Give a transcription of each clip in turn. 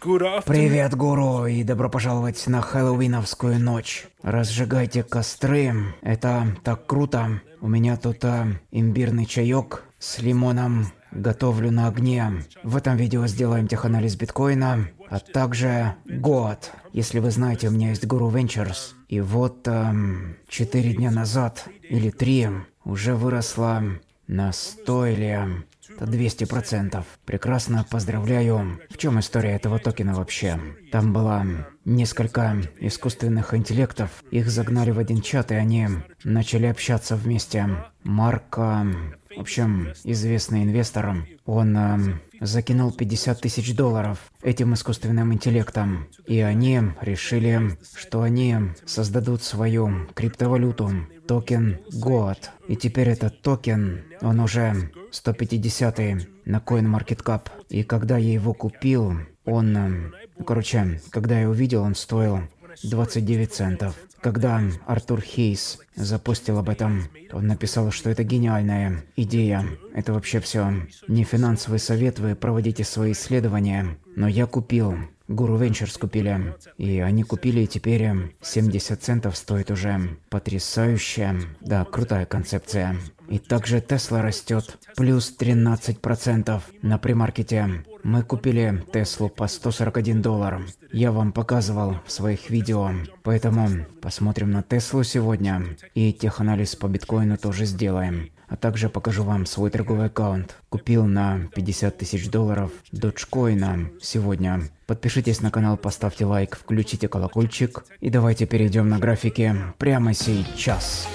Привет, гуру, и добро пожаловать на хэллоуиновскую ночь. Разжигайте костры, это так круто. У меня тут а, имбирный чаек с лимоном, готовлю на огне. В этом видео сделаем теханализ биткоина, а также год. Если вы знаете, у меня есть гуру Ventures. И вот эм, а, 4 дня назад, или 3, уже выросла на стойле это 200%. Прекрасно, поздравляю. В чем история этого токена вообще? Там было несколько искусственных интеллектов. Их загнали в один чат, и они начали общаться вместе. Марка в общем, известный инвестором, он эм, закинул 50 тысяч долларов этим искусственным интеллектом. И они решили, что они создадут свою криптовалюту, токен GOAT. И теперь этот токен, он уже 150-й на CoinMarketCap. И когда я его купил, он... Эм, короче, когда я увидел, он стоил 29 центов. Когда Артур Хейс запустил об этом, он написал, что это гениальная идея. Это вообще все не финансовый совет, вы проводите свои исследования. Но я купил. Гуру Венчурс купили. И они купили, и теперь 70 э, центов стоит уже. Потрясающе. Да, крутая концепция. И также Тесла растет. Плюс 13% на Примаркете. Мы купили Теслу по 141 доллар. Я вам показывал в своих видео. Поэтому посмотрим на Теслу сегодня. И теханализ по биткоину тоже сделаем. А также покажу вам свой торговый аккаунт. Купил на 50 тысяч долларов доджкоина сегодня. Подпишитесь на канал, поставьте лайк, включите колокольчик. И давайте перейдем на графики прямо сейчас.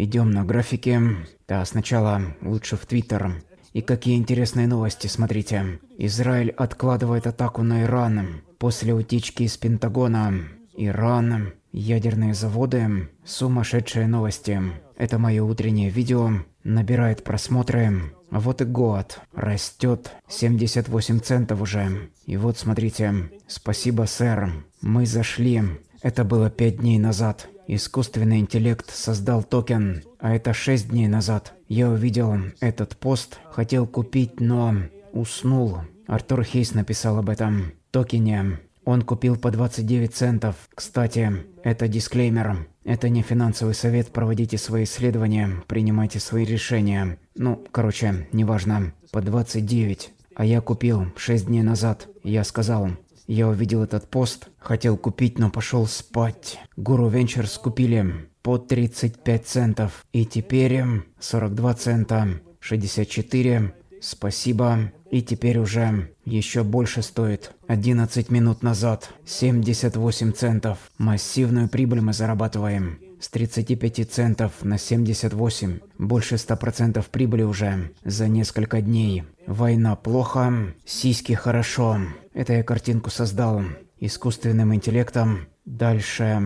Идем на графике. Да, сначала лучше в Твиттер. И какие интересные новости, смотрите. Израиль откладывает атаку на Иран. После утечки из Пентагона. Иран. Ядерные заводы. Сумасшедшие новости. Это мое утреннее видео. Набирает просмотры. А вот и год. Растет. 78 центов уже. И вот смотрите. Спасибо, сэр. Мы зашли. Это было 5 дней назад. Искусственный интеллект создал токен, а это шесть дней назад. Я увидел этот пост, хотел купить, но уснул. Артур Хейс написал об этом токене. Он купил по 29 центов. Кстати, это дисклеймер. Это не финансовый совет, проводите свои исследования, принимайте свои решения. Ну, короче, неважно. По 29. А я купил 6 дней назад. Я сказал, я увидел этот пост, хотел купить, но пошел спать. Гуру Венчурс купили по 35 центов. И теперь 42 эм, цента, 64, спасибо. И теперь уже эм, еще больше стоит. 11 минут назад 78 центов. Массивную прибыль мы зарабатываем. С 35 центов на 78. Больше 100% прибыли уже за несколько дней. Война плохо, эм, сиськи хорошо. Это я картинку создал искусственным интеллектом. Дальше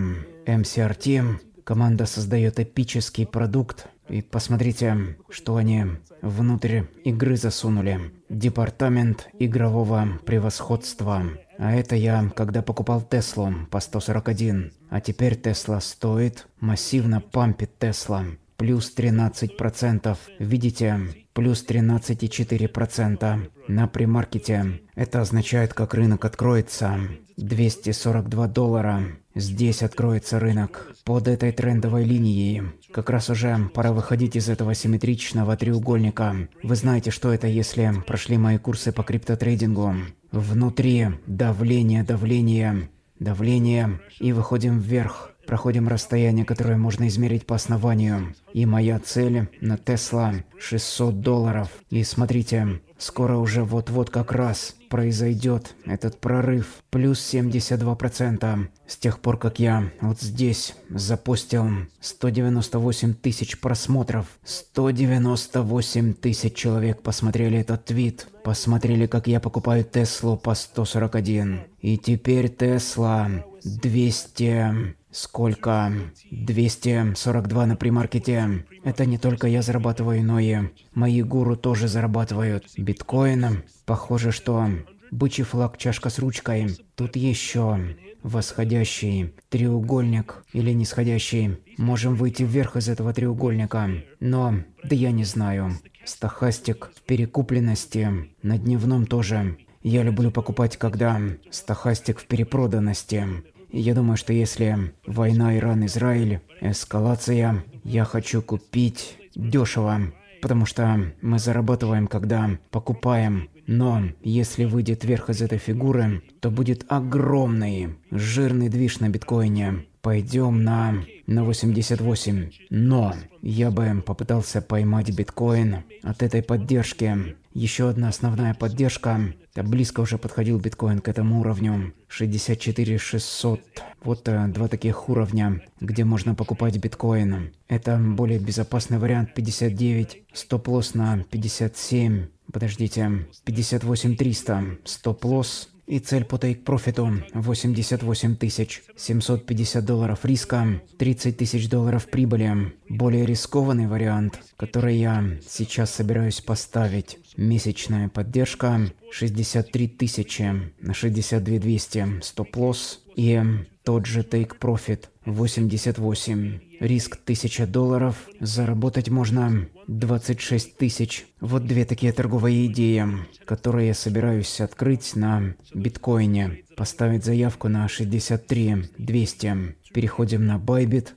MCRT. Команда создает эпический продукт. И посмотрите, что они внутрь игры засунули. Департамент игрового превосходства. А это я, когда покупал Теслу по 141. А теперь Тесла стоит, массивно пампит Тесла плюс 13%. Видите, плюс 13,4% на премаркете. Это означает, как рынок откроется. 242 доллара. Здесь откроется рынок. Под этой трендовой линией. Как раз уже пора выходить из этого симметричного треугольника. Вы знаете, что это, если прошли мои курсы по криптотрейдингу. Внутри давление, давление, давление и выходим вверх проходим расстояние, которое можно измерить по основанию. И моя цель на Тесла 600 долларов. И смотрите, скоро уже вот-вот как раз произойдет этот прорыв. Плюс 72%. С тех пор, как я вот здесь запустил 198 тысяч просмотров. 198 тысяч человек посмотрели этот твит. Посмотрели, как я покупаю Теслу по 141. И теперь Тесла 200... Сколько? 242 на примаркете. Это не только я зарабатываю, но и мои гуру тоже зарабатывают. Биткоином. Похоже, что бычий флаг, чашка с ручкой. Тут еще восходящий треугольник или нисходящий. Можем выйти вверх из этого треугольника. Но, да я не знаю. Стахастик в перекупленности. На дневном тоже. Я люблю покупать, когда стахастик в перепроданности. Я думаю, что если война Иран-Израиль, эскалация, я хочу купить дешево, потому что мы зарабатываем, когда покупаем. Но если выйдет вверх из этой фигуры, то будет огромный жирный движ на биткоине. Пойдем на, на 88. Но я бы попытался поймать биткоин от этой поддержки. Еще одна основная поддержка я близко уже подходил биткоин к этому уровню. 64 600. Вот э, два таких уровня, где можно покупать биткоин. Это более безопасный вариант 59. Стоп-лосс на 57. Подождите. 58 300. Стоп-лосс и цель по тейк-профиту 88 тысяч, 750 долларов риска, 30 тысяч долларов прибыли. Более рискованный вариант, который я сейчас собираюсь поставить. Месячная поддержка 63 тысячи на 62 200 стоп-лосс и тот же тейк-профит 88 Риск 1000 долларов. Заработать можно 26 тысяч. Вот две такие торговые идеи, которые я собираюсь открыть на биткоине. Поставить заявку на 63 200. Переходим на Bybit.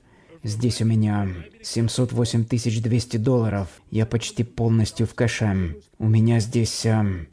Здесь у меня 708 200 долларов. Я почти полностью в кэше. У меня здесь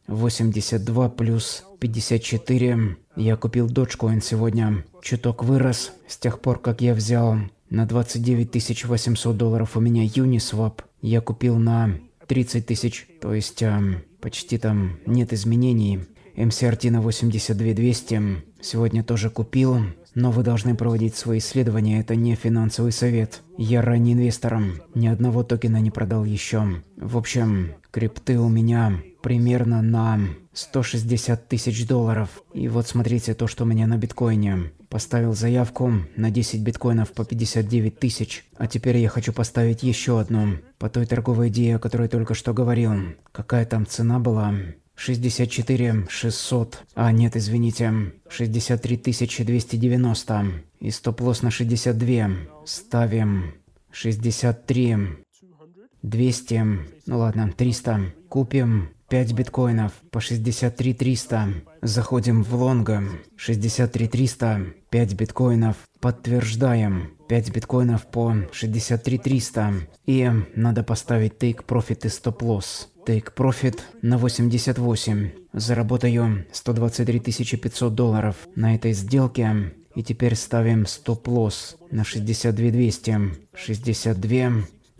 82 э, плюс 54. Я купил Dogecoin сегодня. Чуток вырос с тех пор, как я взял на 29 800 долларов у меня Uniswap. Я купил на 30 тысяч, то есть э, почти там нет изменений. MCRT на 82 200 сегодня тоже купил, но вы должны проводить свои исследования, это не финансовый совет. Я ранний инвестором, ни одного токена не продал еще. В общем, крипты у меня примерно на 160 тысяч долларов. И вот смотрите то, что у меня на биткоине. Поставил заявку на 10 биткоинов по 59 тысяч, а теперь я хочу поставить еще одну. По той торговой идее, о которой только что говорил. Какая там цена была? 64 600. А, нет, извините. 63 290. И стоп-лосс на 62. Ставим. 63. 200. Ну ладно, 300. Купим. 5 биткоинов по 63 300. Заходим в лонга. 63 300. 5 биткоинов. Подтверждаем. 5 биткоинов по 63 300. И надо поставить тейк профит и стоп-лосс. Тейк профит на 88. Заработаю 123 500 долларов на этой сделке. И теперь ставим стоп-лосс на 62 200. 62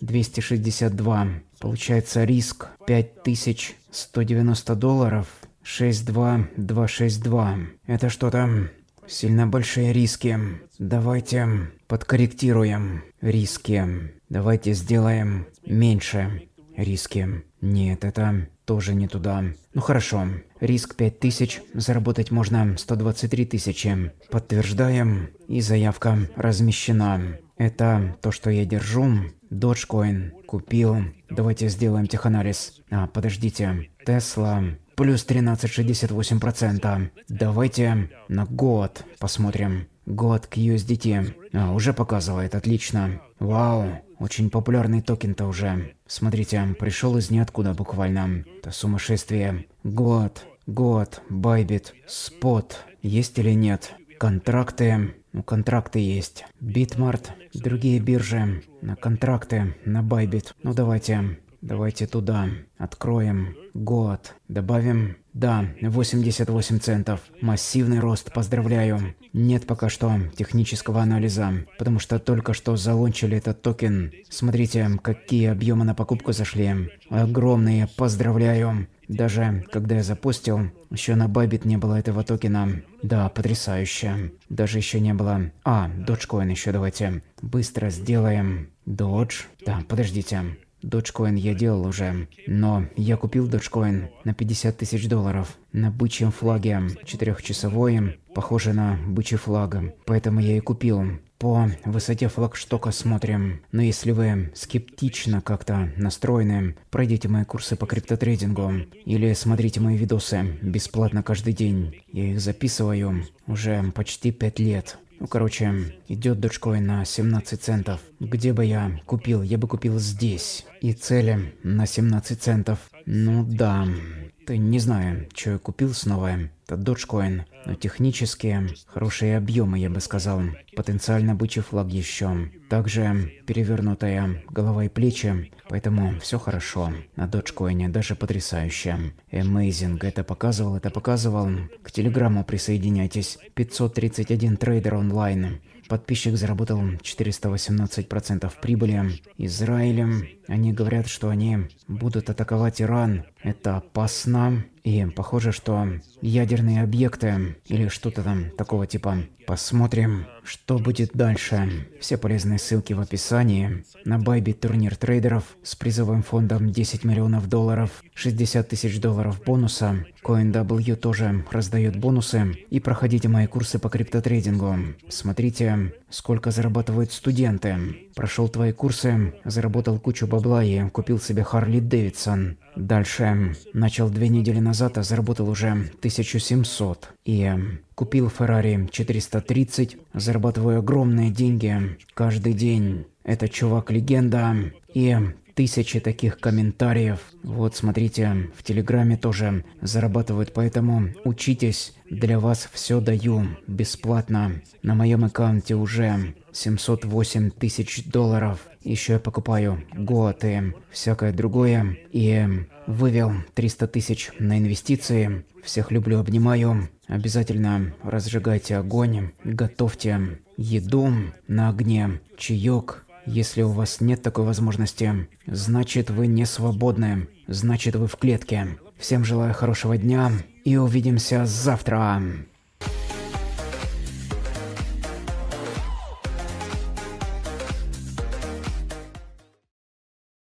262. Получается риск 5190 долларов. 62262. Это что-то сильно большие риски. Давайте подкорректируем риски. Давайте сделаем меньше риски. Нет, это тоже не туда. Ну хорошо, риск 5000, заработать можно 123 тысячи. Подтверждаем, и заявка размещена. Это то, что я держу. Dogecoin купил. Давайте сделаем теханализ. А, подождите. Тесла плюс 13,68%. Давайте на год посмотрим. Год к USDT. А, уже показывает, отлично. Вау, очень популярный токен-то уже. Смотрите, пришел из ниоткуда буквально. Это сумасшествие. Год, год, байбит, спот. Есть или нет? Контракты. Ну, контракты есть. Битмарт, другие биржи, на контракты, на Байбит. Ну, давайте, давайте туда. Откроем год. Добавим, да, 88 центов. Массивный рост, поздравляю. Нет пока что технического анализа, потому что только что залончили этот токен. Смотрите, какие объемы на покупку зашли. Огромные, поздравляю. Даже когда я запустил, еще на Бабит не было этого токена. Да, потрясающе. Даже еще не было. А, Dogecoin еще давайте. Быстро сделаем. Додж. Да, подождите. Доджкоин я делал уже, но я купил доджкоин на 50 тысяч долларов на бычьем флаге, четырехчасовой, похоже на бычий флаг, поэтому я и купил по высоте флагштока смотрим. Но если вы скептично как-то настроены, пройдите мои курсы по криптотрейдингу или смотрите мои видосы бесплатно каждый день. Я их записываю уже почти пять лет. Ну, короче, идет дочкоин на 17 центов. Где бы я купил? Я бы купил здесь. И цели на 17 центов. Ну да, ты не знаю, что я купил снова. Это Dogecoin. Но технически хорошие объемы, я бы сказал. Потенциально бычий флаг еще. Также перевернутая голова и плечи. Поэтому все хорошо. На Dogecoin даже потрясающе. Amazing. Это показывал, это показывал. К Телеграму присоединяйтесь. 531 трейдер онлайн. Подписчик заработал 418% прибыли. Израилем они говорят, что они будут атаковать Иран. Это опасно. И похоже, что ядерные объекты или что-то там такого типа. Посмотрим, что будет дальше. Все полезные ссылки в описании. На Байби турнир трейдеров с призовым фондом 10 миллионов долларов, 60 тысяч долларов бонуса. CoinW тоже раздает бонусы. И проходите мои курсы по криптотрейдингу. Смотрите, сколько зарабатывают студенты. Прошел твои курсы, заработал кучу бабла и купил себе Харли Дэвидсон. Дальше начал две недели назад, а заработал уже 1700. И купил Феррари 430, зарабатываю огромные деньги каждый день. Это чувак легенда. И тысячи таких комментариев. Вот смотрите, в Телеграме тоже зарабатывают, поэтому учитесь. Для вас все даю бесплатно. На моем аккаунте уже 708 тысяч долларов. Еще я покупаю год и всякое другое. И вывел 300 тысяч на инвестиции. Всех люблю, обнимаю. Обязательно разжигайте огонь, готовьте еду на огне, чаек. Если у вас нет такой возможности, значит вы не свободны, значит вы в клетке. Всем желаю хорошего дня и увидимся завтра.